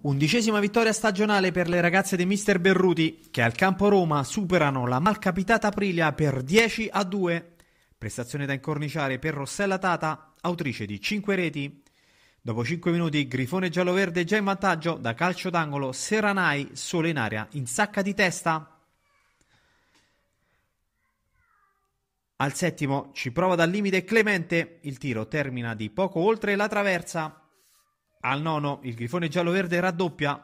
Undicesima vittoria stagionale per le ragazze di Mister Berruti che al campo Roma superano la malcapitata Aprilia per 10 a 2. Prestazione da incorniciare per Rossella Tata, autrice di 5 reti. Dopo 5 minuti Grifone giallo-verde già in vantaggio da calcio d'angolo Seranai solo in aria in sacca di testa. Al settimo ci prova dal limite Clemente, il tiro termina di poco oltre la traversa. Al nono, il grifone giallo-verde raddoppia.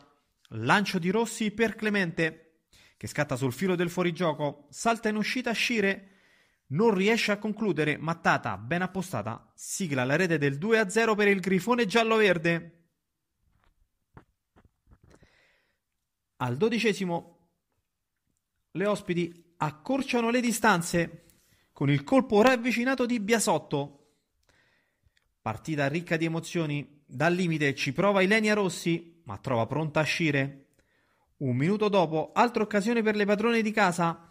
Lancio di Rossi per Clemente, che scatta sul filo del fuorigioco. Salta in uscita a Scire. Non riesce a concludere, mattata, ben appostata. Sigla la rete del 2-0 per il grifone giallo-verde. Al dodicesimo, le ospiti accorciano le distanze con il colpo ravvicinato di Biasotto. Partita ricca di emozioni, dal limite ci prova Ilenia Rossi, ma trova pronta a uscire. Un minuto dopo, altra occasione per le padrone di casa,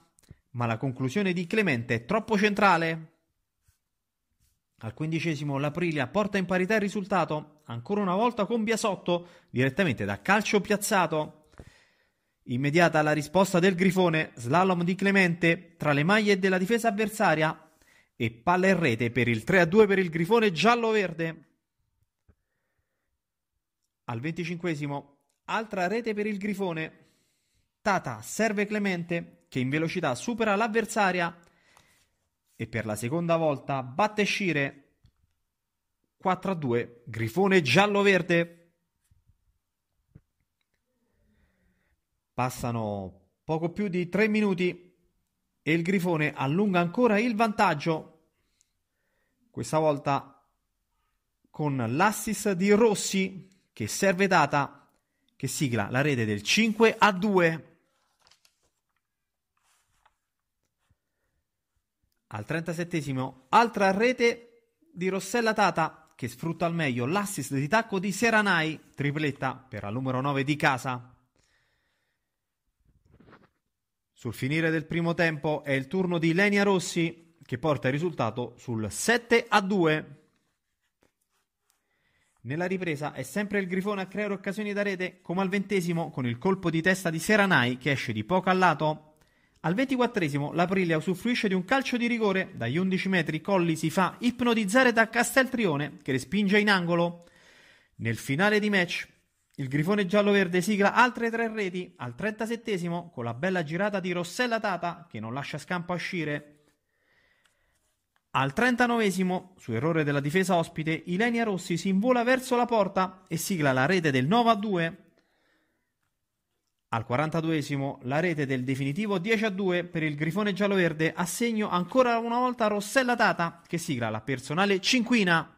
ma la conclusione di Clemente è troppo centrale. Al quindicesimo l'Aprilia porta in parità il risultato, ancora una volta con Biasotto, direttamente da calcio piazzato. Immediata la risposta del Grifone, slalom di Clemente tra le maglie della difesa avversaria e palla in rete per il 3-2 per il Grifone giallo-verde. Al venticinquesimo, altra rete per il Grifone. Tata serve Clemente, che in velocità supera l'avversaria e per la seconda volta batte Scire. 4 a 2, Grifone giallo-verde. Passano poco più di 3 minuti e il Grifone allunga ancora il vantaggio. Questa volta con l'assist di Rossi che serve data che sigla la rete del 5 a 2. Al 37 altra rete di Rossella Tata che sfrutta al meglio l'assist di tacco di Seranai, tripletta per la numero 9 di casa. Sul finire del primo tempo è il turno di Lenia Rossi che porta il risultato sul 7 a 2. Nella ripresa è sempre il Grifone a creare occasioni da rete, come al ventesimo con il colpo di testa di Seranai che esce di poco a lato. Al ventiquattresimo l'Aprilia usufruisce di un calcio di rigore, dagli 11 metri Colli si fa ipnotizzare da Casteltrione che respinge in angolo. Nel finale di match il Grifone giallo-verde sigla altre tre reti al trentasettesimo con la bella girata di Rossella Tata che non lascia scampo a uscire. Al 39 su errore della difesa ospite, Ilenia Rossi si invola verso la porta e sigla la rete del 9 a 2. Al 42 la rete del definitivo 10 a 2 per il grifone giallo-verde assegno ancora una volta a Rossella Tata che sigla la personale cinquina.